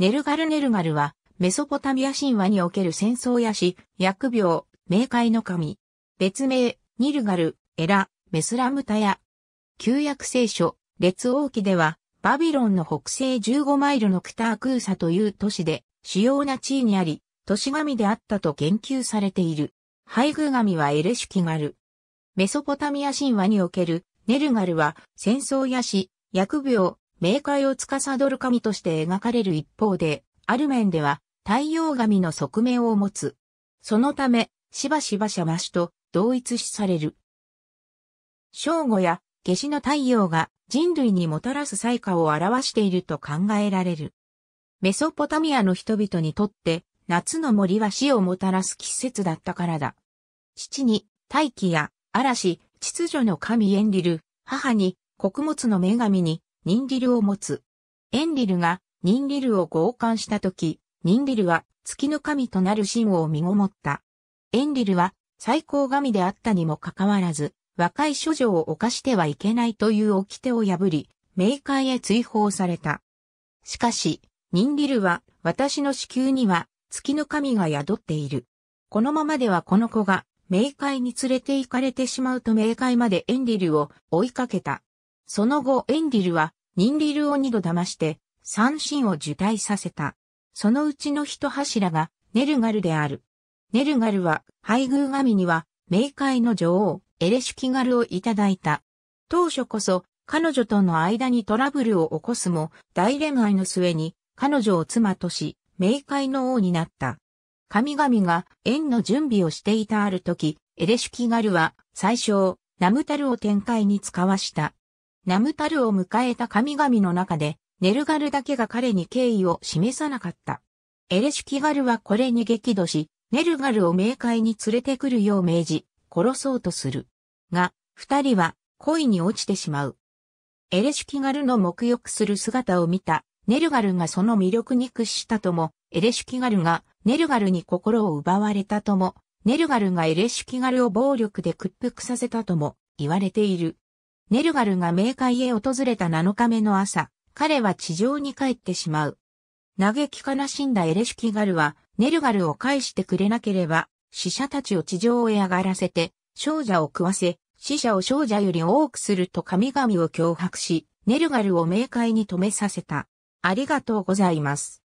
ネルガルネルガルは、メソポタミア神話における戦争やし、疫病、冥界の神。別名、ニルガル、エラ、メスラムタヤ。旧約聖書、列王記では、バビロンの北西15マイルのクタークーサという都市で、主要な地位にあり、都市神であったと言及されている。配偶神はエレシュキガル。メソポタミア神話における、ネルガルは、戦争やし、疫病、冥界を司る神として描かれる一方で、ある面では太陽神の側面を持つ。そのため、しばしばシャマシと同一視される。正午や夏至の太陽が人類にもたらす災禍を表していると考えられる。メソポタミアの人々にとって夏の森は死をもたらす季節だったからだ。父に大気や嵐、秩序の神エンリル、母に穀物の女神にニンリルを持つ。エンリルがニンリルを強姦したとき、ニンリルは月の神となる神を身ごもった。エンリルは最高神であったにもかかわらず、若い処女を犯してはいけないという掟を破り、冥界へ追放された。しかし、ニンリルは、私の子宮には、月の神が宿っている。このままではこの子が、冥界に連れて行かれてしまうと冥界までエンリルを追いかけた。その後エンディルはニンリルを二度騙して三神を受胎させた。そのうちの一柱がネルガルである。ネルガルは配偶神には冥界の女王エレシュキガルをいただいた。当初こそ彼女との間にトラブルを起こすも大恋愛の末に彼女を妻とし冥界の王になった。神々が縁の準備をしていたある時、エレシュキガルは最初、ナムタルを展開に使わした。ナムタルを迎えた神々の中で、ネルガルだけが彼に敬意を示さなかった。エレシュキガルはこれに激怒し、ネルガルを冥界に連れてくるよう命じ、殺そうとする。が、二人は恋に落ちてしまう。エレシュキガルの沐浴する姿を見た、ネルガルがその魅力に屈したとも、エレシュキガルがネルガルに心を奪われたとも、ネルガルがエレシュキガルを暴力で屈服させたとも言われている。ネルガルが冥界へ訪れた7日目の朝、彼は地上に帰ってしまう。嘆き悲しんだエレシュキガルは、ネルガルを返してくれなければ、死者たちを地上へ上がらせて、少女を食わせ、死者を少女より多くすると神々を脅迫し、ネルガルを冥界に止めさせた。ありがとうございます。